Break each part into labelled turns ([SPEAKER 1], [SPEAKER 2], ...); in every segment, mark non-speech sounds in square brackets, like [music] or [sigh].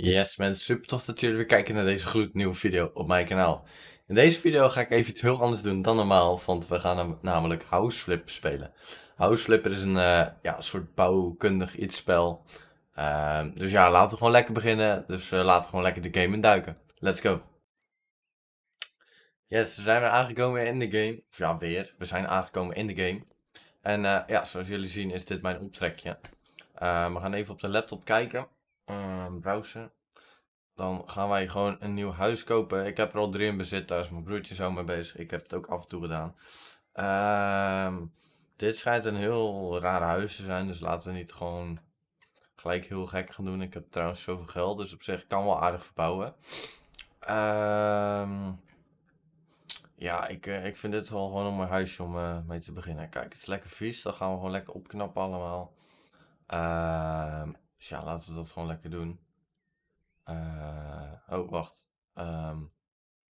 [SPEAKER 1] Yes mensen, super tof dat jullie weer kijken naar deze gloednieuwe video op mijn kanaal. In deze video ga ik even iets heel anders doen dan normaal, want we gaan namelijk flip spelen. Houseflipper is een eh, ja, soort bouwkundig iets spel. Ehm, dus ja, laten we gewoon lekker beginnen. Dus eh, laten we gewoon lekker de game induiken. Let's go. Yes, we zijn er aangekomen in de game. Of ja, weer. We zijn aangekomen in de game. En eh, ja, zoals jullie zien is dit mijn optrekje. Ehm, we gaan even op de laptop kijken um, Dan gaan wij gewoon een nieuw huis kopen. Ik heb er al drie in bezit, daar is mijn broertje zo mee bezig. Ik heb het ook af en toe gedaan. Um, dit schijnt een heel raar huis te zijn, dus laten we niet gewoon gelijk heel gek gaan doen. Ik heb trouwens zoveel geld, dus op zich kan wel aardig verbouwen. Um, ja, ik, eh, ik vind dit wel gewoon een mooi huisje om eh, mee te beginnen. Kijk, het is lekker vies, dan gaan we gewoon lekker opknappen allemaal. Um, dus ja, laten we dat gewoon lekker doen. Eh, oh, wacht. Ehm,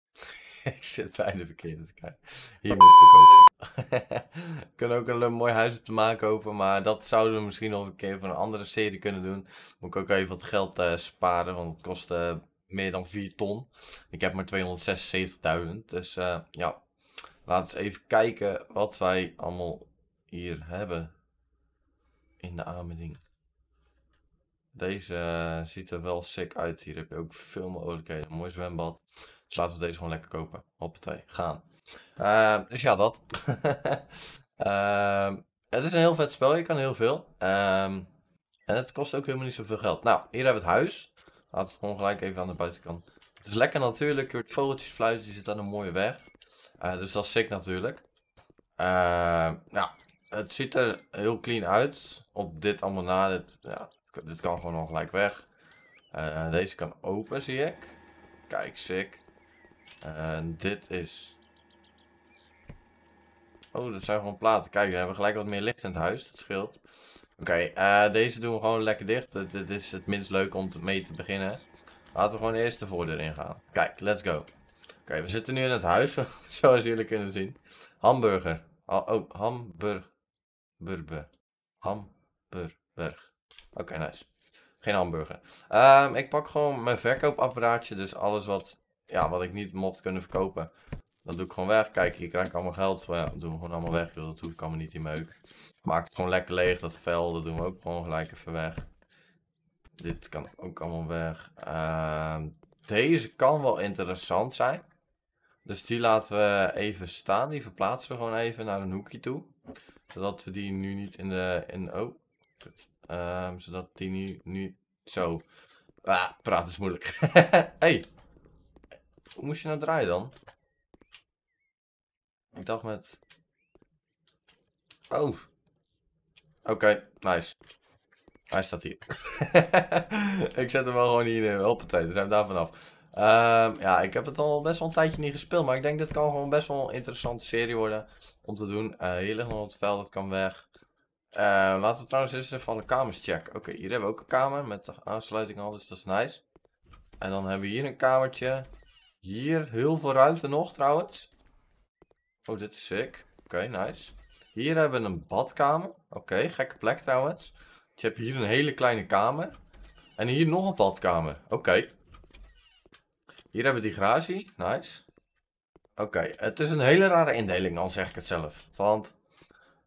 [SPEAKER 1] [laughs] ik zit bij de verkeerde te kijken. Hier moeten [laughs] we kopen. kunnen ook een eh, mooi huis op de maan kopen. Maar dat zouden we misschien nog een keer van een andere serie kunnen doen. Moet ik ook even wat geld eh, sparen. Want het kost meer dan 4 ton. Ik heb maar 276.000. Dus ja, laten we even kijken wat wij allemaal hier hebben. In de aanbieding. Deze eh, ziet er wel sick uit. Hier heb je ook veel mogelijkheden. Mooi zwembad. Dus laten we deze gewoon lekker kopen. Hoppatee, gaan. Ehm, dus ja, dat. [laughs] Ehm, het is een heel vet spel. Je kan heel veel. Ehm, en het kost ook helemaal niet zoveel geld. Nou, hier hebben we het huis. Laten we het gewoon gelijk even aan de buitenkant. Het is lekker natuurlijk. Je hoort vogeltjes fluiten. Je zit aan een mooie weg. Eh, dus dat is sick natuurlijk. nou, het ziet er heel clean uit. Op dit allemaal na. Dit, ja, dit kan gewoon nog gelijk weg. Eh, deze kan open, zie ik. Kijk, sick. Uh, dit is... Oh, dat zijn gewoon platen. Kijk, we hebben gelijk wat meer licht in het huis. Dat scheelt. Oké, eh, deze doen we gewoon lekker dicht. Dit is het minst leuk om mee te beginnen. Laten we gewoon eerst de voordeur ingaan. Kijk, let's go. Oké, we zitten nu in het huis, [laughs] zoals jullie kunnen zien. Hamburger. Oh, oh hamburger. Hamburger. Hamburger. Oké, nice. Geen hamburger. Ehm, ik pak gewoon mijn verkoopapparaatje. Dus alles wat, ja, wat ik niet mocht kunnen verkopen. Dat doe ik gewoon weg. Kijk, hier krijg ik allemaal geld voor. Ja, dat doen we gewoon allemaal weg. Dat hoef ik allemaal niet in meuk. Maak het gewoon lekker leeg. Dat vel, dat doen we ook gewoon gelijk even weg. Dit kan ook allemaal weg. Ehm, deze kan wel interessant zijn. Dus die laten we even staan. Die verplaatsen we gewoon even naar een hoekje toe. Zodat we die nu niet in de... In, oh, Ehm, zodat die nu, nu zo... Ah, praten is moeilijk. [laughs] hey. Hoe moest je nou draaien dan? Ik dacht met... Oh. Oké, nice. Hij staat hier. [laughs] ik zet hem wel gewoon hier in. Eh, hoppatee, we zijn daar vanaf. Ehm, ja, ik heb het al best wel een tijdje niet gespeeld. Maar ik denk dat kan gewoon best wel een interessante serie worden om te doen. Uh, hier ligt nog het veld, dat kan weg. Eh, laten we trouwens eens even van de kamers checken. Oké, hier hebben we ook een kamer met de aansluiting al, dus dat is nice. En dan hebben we hier een kamertje. Hier heel veel ruimte nog trouwens. Oh, dit is sick. Oké, nice. Hier hebben we een badkamer. Oké, gekke plek trouwens. Dus je hebt hier een hele kleine kamer. En hier nog een badkamer. Oké. Hier hebben we die garage. Nice. Oké, het is een hele rare indeling, dan zeg ik het zelf. Want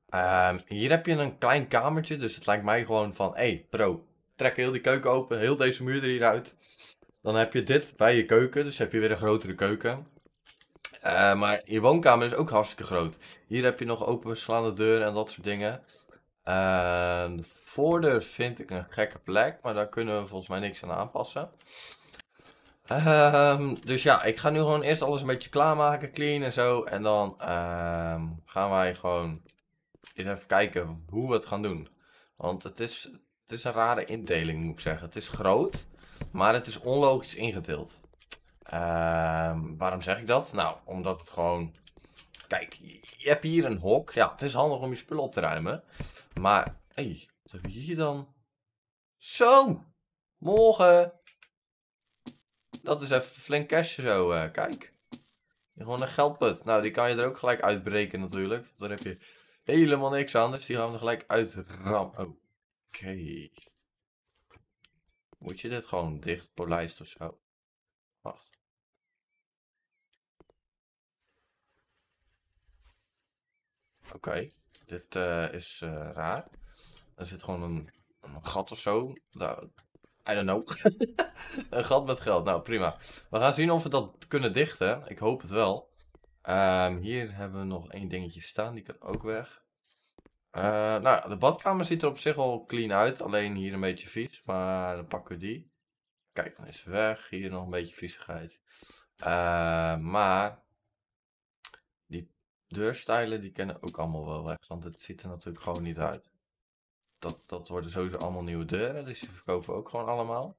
[SPEAKER 1] Ehm, hier heb je een klein kamertje, dus het lijkt mij gewoon van, hé, hey, pro, trek heel die keuken open, heel deze muur er hieruit. Dan heb je dit bij je keuken, dus heb je weer een grotere keuken. Eh, maar je woonkamer is ook hartstikke groot. Hier heb je nog openslaande deuren en dat soort dingen. Uh, de voordeur vind ik een gekke plek, maar daar kunnen we volgens mij niks aan aanpassen. Ehm, dus ja, ik ga nu gewoon eerst alles een beetje klaarmaken, clean en zo. En dan gaan wij gewoon even kijken hoe we het gaan doen. Want het is, het is een rare indeling, moet ik zeggen. Het is groot, maar het is onlogisch ingedeeld. Ehm, waarom zeg ik dat? Nou, omdat het gewoon... Kijk, je hebt hier een hok. Ja, het is handig om je spullen op te ruimen. Maar, hé, hey, wat heb je hier dan? Zo! Morgen! Dat is even flink cash zo, eh, kijk. Gewoon een geldput. Nou, die kan je er ook gelijk uitbreken natuurlijk. Dan heb je helemaal niks aan, dus die gaan we gelijk uitrammen. Oh. Oké. Moet je dit gewoon dicht polijst of zo? Wacht. Oké, dit eh, is eh, raar. Er zit gewoon een, een gat of zo. Nou, I don't know. [laughs] een gat met geld. Nou, prima. We gaan zien of we dat kunnen dichten. Ik hoop het wel. Ehm, hier hebben we nog één dingetje staan, die kan ook weg. Uh, nou, de badkamer ziet er op zich al clean uit, alleen hier een beetje vies, maar dan pakken we die. Kijk, dan is ze weg. Hier nog een beetje viezigheid. Ehm, maar die deurstijlen, die kennen ook allemaal wel weg, want het ziet er natuurlijk gewoon niet uit. Dat, dat worden sowieso allemaal nieuwe deuren, dus die verkopen we ook gewoon allemaal.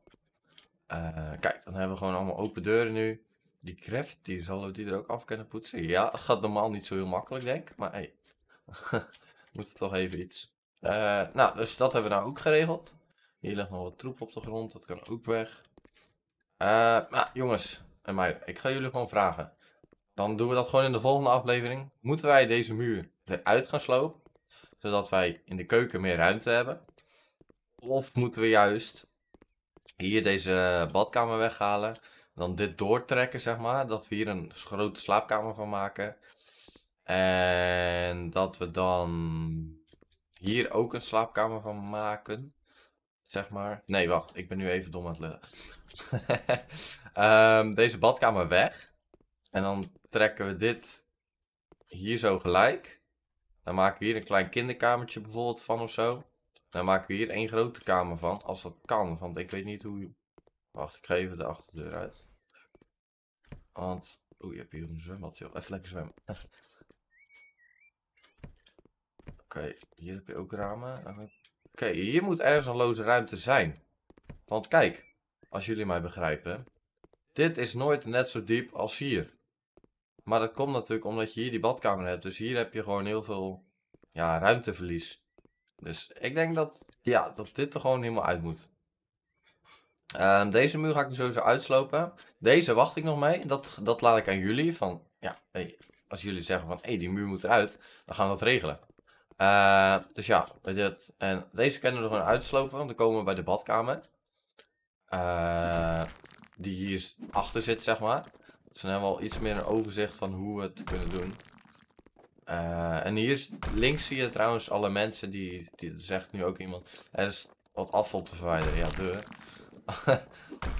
[SPEAKER 1] Eh, kijk, dan hebben we gewoon allemaal open deuren nu die graffiti, zullen we die er ook af kunnen poetsen? Ja, dat gaat normaal niet zo heel makkelijk, denk ik. Maar hey, [laughs] moet toch even iets. Eh, nou, dus dat hebben we nou ook geregeld. Hier ligt nog wat troep op de grond, dat kan ook weg. Uh, eh, maar nou, jongens en meiden, ik ga jullie gewoon vragen. Dan doen we dat gewoon in de volgende aflevering. Moeten wij deze muur eruit gaan slopen? Zodat wij in de keuken meer ruimte hebben? Of moeten we juist hier deze badkamer weghalen? dan dit doortrekken, zeg maar. Dat we hier een dus grote slaapkamer van maken. En dat we dan hier ook een slaapkamer van maken. Zeg maar. Nee, wacht. Ik ben nu even dom aan het lullen. [laughs] Ehm, deze badkamer weg. En dan trekken we dit hier zo gelijk. Dan maken we hier een klein kinderkamertje bijvoorbeeld van of zo. Dan maken we hier één grote kamer van. Als dat kan. Want ik weet niet hoe Wacht, ik ga even de achterdeur uit. Want, oei, je hebt hier een zwembad, Even lekker zwemmen. [laughs] Oké, hier heb je ook ramen. Oké, hier moet ergens een loze ruimte zijn. Want kijk, als jullie mij begrijpen. Dit is nooit net zo diep als hier. Maar dat komt natuurlijk omdat je hier die badkamer hebt. Dus hier heb je gewoon heel veel ja, ruimteverlies. Dus ik denk dat, ja, dat dit er gewoon helemaal uit moet. Ehm, deze muur ga ik sowieso uitslopen. Deze wacht ik nog mee. Dat, dat laat ik aan jullie. Van, ja, als jullie zeggen van, hé, hey, die muur moet eruit. Dan gaan we dat regelen. Ehm, dus ja, dit. En deze kunnen we nog gewoon uitslopen. Want dan komen we bij de badkamer. Ehm, die hier achter zit, zeg maar. Dus dan hebben iets meer een overzicht van hoe we het kunnen doen. en hier links zie je trouwens alle mensen die, die zegt nu ook iemand, er is wat afval te verwijderen. Ja, deur.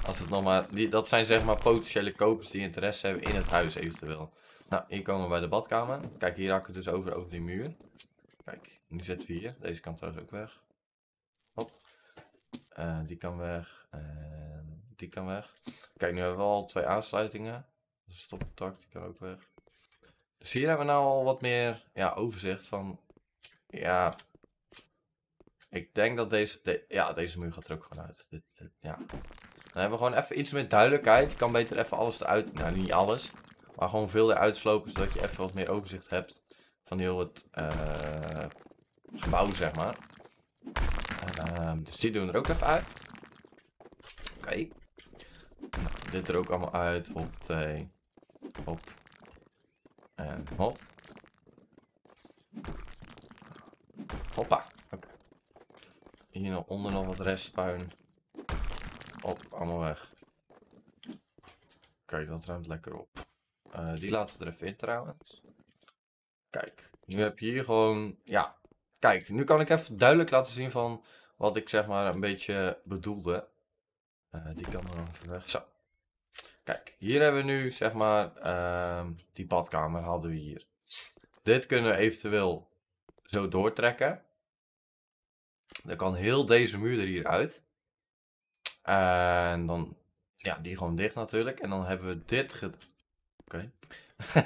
[SPEAKER 1] Als het nog maar, die, dat zijn zeg maar potentiële kopers die interesse hebben in het huis eventueel. Nou, hier komen we bij de badkamer. Kijk, hier hakken het dus over, over die muur. Kijk, nu zetten we hier. Deze kan trouwens ook weg. Hop. Uh, die kan weg. Uh, die kan weg. Kijk, nu hebben we al twee aansluitingen. Dus stopcontact, die kan ook weg. Dus hier hebben we nou al wat meer ja, overzicht van... Ja, ik denk dat deze... ja, deze muur gaat er ook gewoon uit. Dit, ja. Dan hebben we gewoon even iets meer duidelijkheid. Je kan beter even alles eruit... Nou, niet alles. Maar gewoon veel eruit slopen, zodat je even wat meer overzicht hebt. Van heel het eh, gebouw, zeg maar. Ehm, dus die doen we er ook even uit. Oké. Nou, dit er ook allemaal uit. Hop, twee. Hop. En hop. Hoppa. Hier nog onder nog wat restpuin. Op, allemaal weg. Kijk, dat ruimt lekker op. Eh, die laten we er even in trouwens. Kijk, nu heb je hier gewoon... Ja, kijk, nu kan ik even duidelijk laten zien van wat ik zeg maar een beetje bedoelde. Eh, die kan er even weg. Zo. Kijk, hier hebben we nu zeg maar ehm, die badkamer hadden we hier. Dit kunnen we eventueel zo doortrekken. Dan kan heel deze muur er hier uit. en dan, ja, die gewoon dicht natuurlijk. En dan hebben we dit Oké.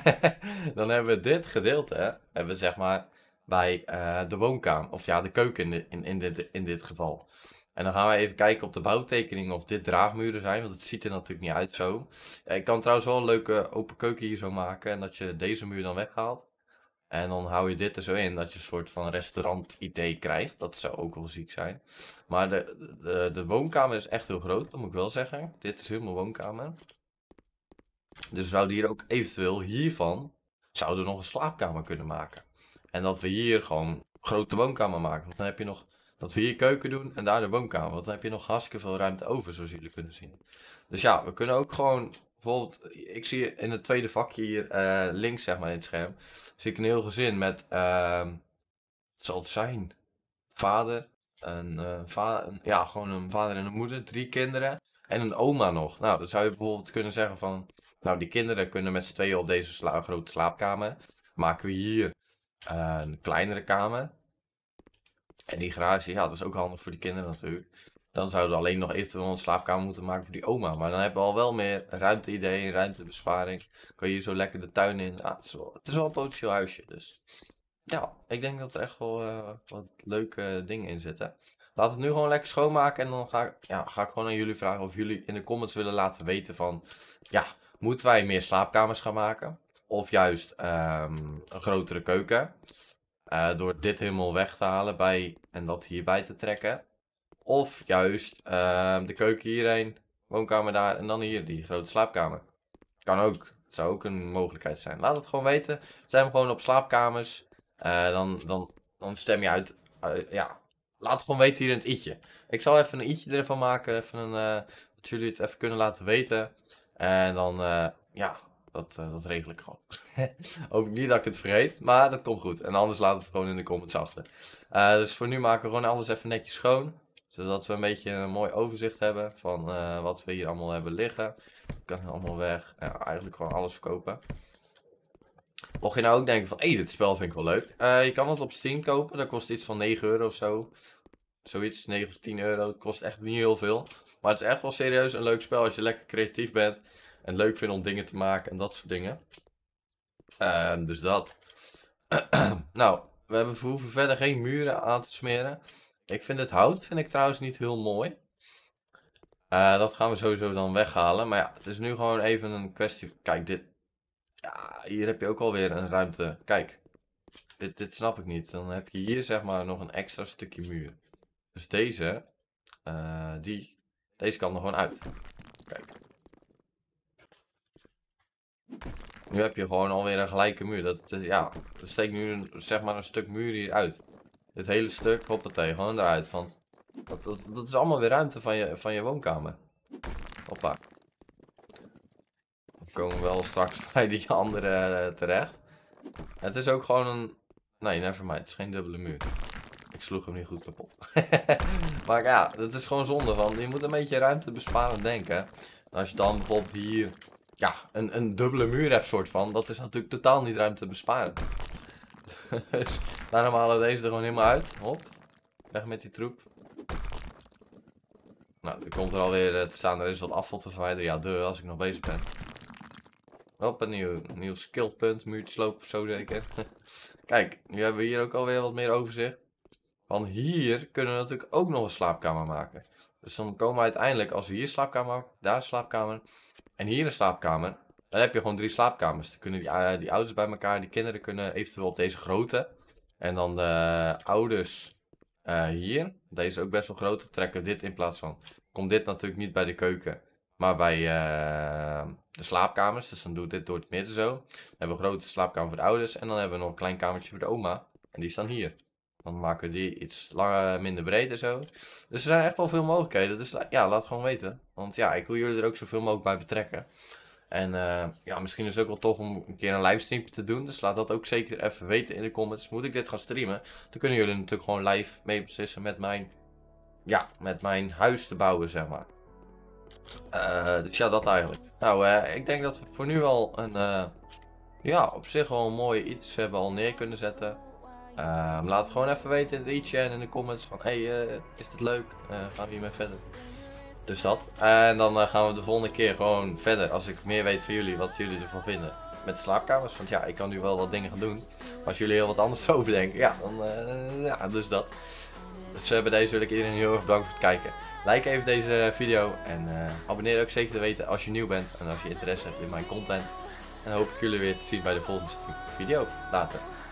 [SPEAKER 1] [laughs] dan hebben we dit gedeelte, hè? hebben we zeg maar bij eh, de woonkamer. Of ja, de keuken in, in, in, dit, in dit geval. En dan gaan we even kijken op de bouwtekening of dit draagmuren zijn. Want het ziet er natuurlijk niet uit zo. Eh, ik kan trouwens wel een leuke open keuken hier zo maken. En dat je deze muur dan weghaalt. En dan hou je dit er zo in dat je een soort van restaurant-idee krijgt. Dat zou ook wel ziek zijn. Maar de, de, de, woonkamer is echt heel groot, dat moet ik wel zeggen. Dit is helemaal woonkamer. Dus we zouden hier ook eventueel hiervan, zouden we nog een slaapkamer kunnen maken. En dat we hier gewoon grote woonkamer maken. Want dan heb je nog, dat we hier keuken doen en daar de woonkamer. Want dan heb je nog hartstikke veel ruimte over, zoals jullie kunnen zien. Dus ja, we kunnen ook gewoon bijvoorbeeld, eh, ik zie in het tweede vakje hier eh, links, zeg maar in het scherm, zie ik een heel gezin met, ehm, het zal het zijn, vader, een, uh, ja, gewoon een vader en een moeder, drie kinderen en een oma nog. Nou, dan zou je bijvoorbeeld kunnen zeggen van, nou die kinderen kunnen met z'n tweeën op deze grote slaapkamer, maken we hier een kleinere kamer. En die garage, ja, dat is ook handig voor die kinderen natuurlijk. Dan zouden we alleen nog eventueel een slaapkamer moeten maken voor die oma. Maar dan hebben we al wel meer ruimte-ideeën, ruimtebesparing. Kan je hier zo lekker de tuin in. Ah, het, is wel, het, is wel, een potentieel huisje. Dus ja, ik denk dat er echt wel eh, wat leuke dingen in zitten. Laten we het nu gewoon lekker schoonmaken. En dan ga ik, ja, ga ik gewoon aan jullie vragen of jullie in de comments willen laten weten van... Ja, moeten wij meer slaapkamers gaan maken? Of juist ehm, een grotere keuken? Eh, door dit helemaal weg te halen bij, en dat hierbij te trekken. Of juist ehm, de keuken hierheen, woonkamer daar en dan hier die grote slaapkamer. Kan ook. Het zou ook een mogelijkheid zijn. Laat het gewoon weten. Stem gewoon op slaapkamers. Eh, dan, dan, dan stem je uit. Eh, ja, laat het gewoon weten hier in het i'tje. Ik zal even een i'tje ervan maken. Even een, eh, dat jullie het even kunnen laten weten. En dan, ja, dat, dat regel ik gewoon. Hoop [laughs] niet dat ik het vergeet, maar dat komt goed. En anders laat het gewoon in de comments achter. dus voor nu maken we gewoon alles even netjes schoon zodat we een beetje een mooi overzicht hebben van eh, wat we hier allemaal hebben liggen. Kan allemaal weg. Ja, eigenlijk gewoon alles verkopen. Mocht je nou ook denken van, hé, hey, dit spel vind ik wel leuk. Eh, je kan het op Steam kopen. Dat kost iets van 9 euro of zo. Zoiets, 9 of 10 euro. Het kost echt niet heel veel. Maar het is echt wel serieus een leuk spel als je lekker creatief bent. En leuk vindt om dingen te maken en dat soort dingen. Ehm, dus dat. [clears throat] nou, we hebben, hoeven verder geen muren aan te smeren. Ik vind het hout vind ik trouwens niet heel mooi. Eh, dat gaan we sowieso dan weghalen. Maar ja, het is nu gewoon even een kwestie. Kijk, dit. Ja, hier heb je ook alweer een ruimte. Kijk, dit, dit snap ik niet. Dan heb je hier zeg maar nog een extra stukje muur. Dus deze, eh, die, deze kan er gewoon uit. Kijk. Nu heb je gewoon alweer een gelijke muur. Dat, eh, ja, er steekt nu zeg maar een stuk muur hier uit. Dit hele stuk, hoppatee, gewoon eruit. Want dat, dat, dat is allemaal weer ruimte van je, van je woonkamer. Hoppa. We komen wel straks [laughs] bij die andere eh, terecht. Het is ook gewoon een... Nee, nevermind. Het is geen dubbele muur. Ik sloeg hem niet goed kapot. [laughs] maar ja, dat is gewoon zonde. van. je moet een beetje ruimte besparen, denken. als je dan bijvoorbeeld hier ja, een, een dubbele muur hebt soort van. Dat is natuurlijk totaal niet ruimte besparen dus [laughs] daarom halen we deze er gewoon helemaal uit. Hop. Weg met die troep. Nou, er komt er alweer, eh, te staan er is wat afval te verwijderen. Ja, deur als ik nog bezig ben. Hop, een nieuw, nieuw skillpunt, muurtje slopen, zo zeker. [laughs] Kijk, nu hebben we hier ook alweer wat meer overzicht. Van hier kunnen we natuurlijk ook nog een slaapkamer maken. Dus dan komen we uiteindelijk, als we hier slaapkamer, daar slaapkamer en hier een slaapkamer, dan heb je gewoon drie slaapkamers. Dan kunnen die, die ouders bij elkaar, die kinderen kunnen eventueel op deze grote. En dan de ouders eh, hier. Deze is ook best wel groot. Trekken dit in plaats van. Komt dit natuurlijk niet bij de keuken. Maar bij eh, de slaapkamers. Dus dan doe ik dit door het midden zo. Dan hebben we een grote slaapkamer voor de ouders. En dan hebben we nog een klein kamertje voor de oma. En die staan hier. Dan maken we die iets langer, minder breed en zo. Dus er zijn echt wel veel mogelijkheden. Dus ja, laat gewoon weten. Want ja, ik wil jullie er ook zoveel mogelijk bij betrekken. En eh, ja, misschien is het ook wel tof om een keer een livestream te doen. Dus laat dat ook zeker even weten in de comments. Moet ik dit gaan streamen? Dan kunnen jullie natuurlijk gewoon live mee met mijn, ja, met mijn huis te bouwen, zeg maar. Uh, dus ja, dat eigenlijk. Nou, eh, ik denk dat we voor nu al een, ja, op zich wel een mooi iets hebben al neer kunnen zetten. Ehm, laat het gewoon even weten in de e en in de comments van, hey, is dit leuk? gaan we hiermee verder? Dus dat. En dan eh, gaan we de volgende keer gewoon verder. Als ik meer weet van jullie, wat jullie ervan vinden. Met de slaapkamers. Want ja, ik kan nu wel wat dingen gaan doen. Maar als jullie heel wat anders [laughs] over denken, ja, dan. Eh, ja, dus dat. Dus eh, bij deze wil ik iedereen heel erg bedanken voor het kijken. Like even deze video. En abonneer ook zeker te weten als je nieuw bent. En als je interesse hebt in mijn content. En dan hoop ik jullie weer te zien bij de volgende video. Later.